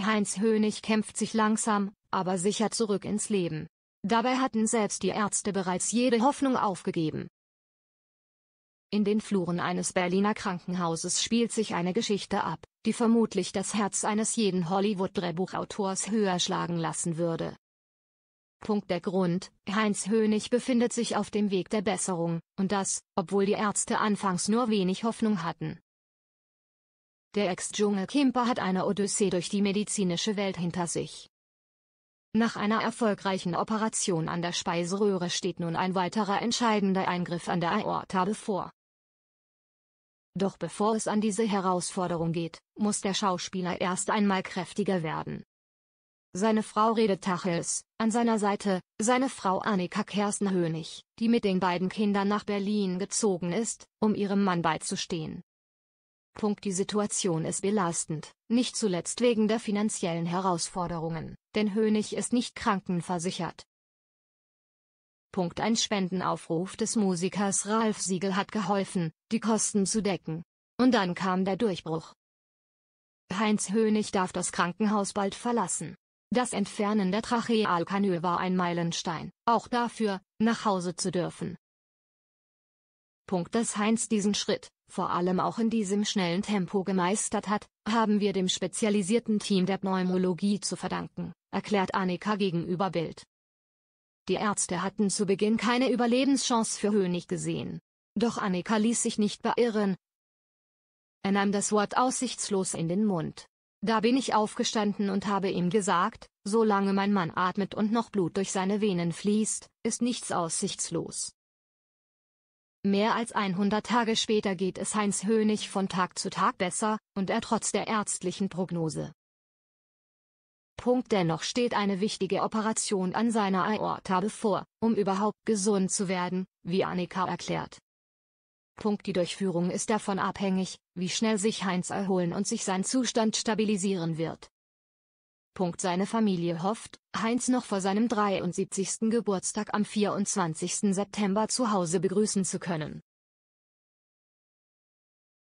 Heinz Hönig kämpft sich langsam, aber sicher zurück ins Leben. Dabei hatten selbst die Ärzte bereits jede Hoffnung aufgegeben. In den Fluren eines Berliner Krankenhauses spielt sich eine Geschichte ab, die vermutlich das Herz eines jeden Hollywood-Drehbuchautors höher schlagen lassen würde. Punkt der Grund, Heinz Hönig befindet sich auf dem Weg der Besserung, und das, obwohl die Ärzte anfangs nur wenig Hoffnung hatten. Der Ex-Dschungelcamper hat eine Odyssee durch die medizinische Welt hinter sich. Nach einer erfolgreichen Operation an der Speiseröhre steht nun ein weiterer entscheidender Eingriff an der Aorta bevor. Doch bevor es an diese Herausforderung geht, muss der Schauspieler erst einmal kräftiger werden. Seine Frau Rede Tachels, an seiner Seite, seine Frau Annika Kerstenhönig, die mit den beiden Kindern nach Berlin gezogen ist, um ihrem Mann beizustehen. Punkt Die Situation ist belastend, nicht zuletzt wegen der finanziellen Herausforderungen, denn Hönig ist nicht krankenversichert. Punkt Ein Spendenaufruf des Musikers Ralf Siegel hat geholfen, die Kosten zu decken. Und dann kam der Durchbruch. Heinz Hönig darf das Krankenhaus bald verlassen. Das Entfernen der Trachealkanüle war ein Meilenstein, auch dafür, nach Hause zu dürfen. Punkt, dass Heinz diesen Schritt, vor allem auch in diesem schnellen Tempo gemeistert hat, haben wir dem spezialisierten Team der Pneumologie zu verdanken, erklärt Annika gegenüber Bild. Die Ärzte hatten zu Beginn keine Überlebenschance für Hönig gesehen. Doch Annika ließ sich nicht beirren. Er nahm das Wort aussichtslos in den Mund. Da bin ich aufgestanden und habe ihm gesagt, solange mein Mann atmet und noch Blut durch seine Venen fließt, ist nichts aussichtslos. Mehr als 100 Tage später geht es Heinz Hönig von Tag zu Tag besser, und er trotz der ärztlichen Prognose. Punkt dennoch steht eine wichtige Operation an seiner Aorta bevor, um überhaupt gesund zu werden, wie Annika erklärt. Punkt die Durchführung ist davon abhängig, wie schnell sich Heinz erholen und sich sein Zustand stabilisieren wird. Punkt seine Familie hofft, Heinz noch vor seinem 73. Geburtstag am 24. September zu Hause begrüßen zu können